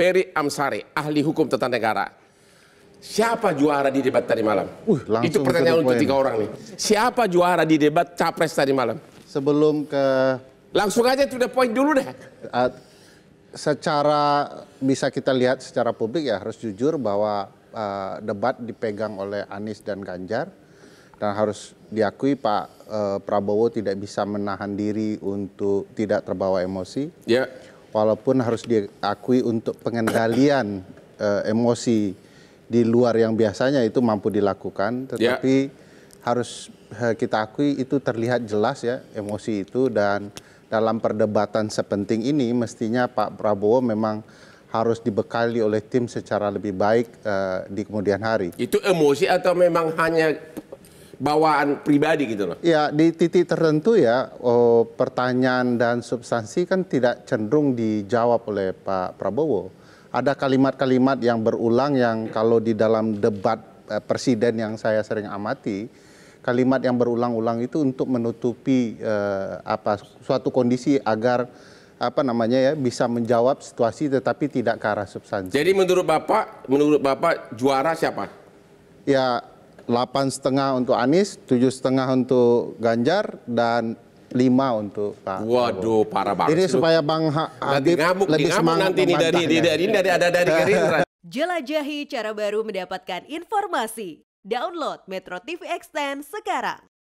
Ferry Amsari, ahli hukum tata negara. Siapa juara di debat tadi malam? Uh, Itu pertanyaan untuk tiga orang nih. Siapa juara di debat capres tadi malam? Sebelum ke langsung aja itu udah point dulu deh. Uh, secara bisa kita lihat secara publik ya harus jujur bahwa uh, debat dipegang oleh Anies dan Ganjar dan harus diakui Pak uh, Prabowo tidak bisa menahan diri untuk tidak terbawa emosi. Ya. Yeah walaupun harus diakui untuk pengendalian uh, emosi di luar yang biasanya itu mampu dilakukan, ya. tetapi yeah. harus uh, kita akui itu terlihat jelas ya emosi itu dan dalam perdebatan sepenting ini mestinya Pak Prabowo memang harus dibekali oleh tim secara lebih baik uh, di kemudian hari. Itu emosi atau memang hanya bawaan pribadi gitu loh. Ya di titik tertentu ya oh, pertanyaan dan substansi kan tidak cenderung dijawab oleh Pak Prabowo. Ada kalimat-kalimat yang berulang yang kalau di dalam debat eh, presiden yang saya sering amati kalimat yang berulang-ulang itu untuk menutupi eh, apa suatu kondisi agar apa namanya ya bisa menjawab situasi tetapi tidak ke arah substansi. Jadi menurut Bapak, menurut Bapak juara siapa? Ya 8 setengah untuk Anies, tujuh setengah untuk Ganjar dan lima untuk Pak. Waduh, parah banget. Ini supaya Bang ha Habib ngamuk, lebih semangat nanti ini dari ini dari ini dari ada dari Gerindra. Jelajahi cara baru mendapatkan informasi. Download Metro TV Extend sekarang.